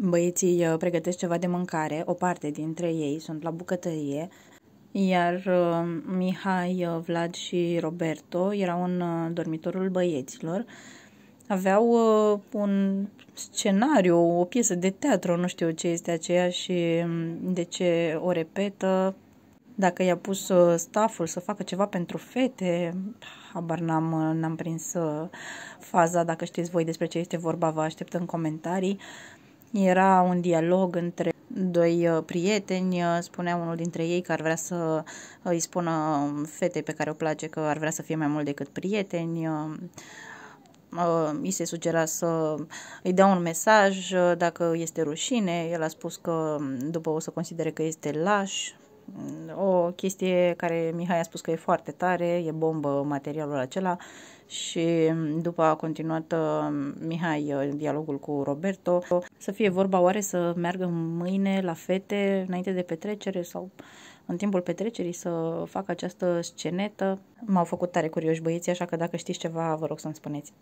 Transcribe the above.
Băieții uh, pregătesc ceva de mâncare, o parte dintre ei sunt la bucătărie, iar uh, Mihai, uh, Vlad și Roberto erau în dormitorul băieților. Aveau un scenariu, o piesă de teatru, nu știu ce este aceea și um, de ce o repetă, dacă i-a pus stafful să facă ceva pentru fete, habar n-am, n-am prins faza, dacă știți voi despre ce este vorba, vă aștept în comentarii. Era un dialog între doi uh, prieteni, uh, spunea unul dintre ei că ar vrea să uh, îi spună um, fetei pe care o place că ar vrea să fie mai mult decât prieteni îi se sugera să îi dea un mesaj dacă este rușine. El a spus că um, după o să considere că este laș. Mm, o o chestie care Mihai a spus că e foarte tare, e bombă materialul acela și după a continuat uh, Mihai uh, dialogul cu Roberto. Să fie vorba oare să meargă mâine la fete înainte de petrecere sau în timpul petrecerii să fac această scenetă. M-au făcut tare curioși băieții, așa că dacă știți ceva, vă rog să-mi spuneți.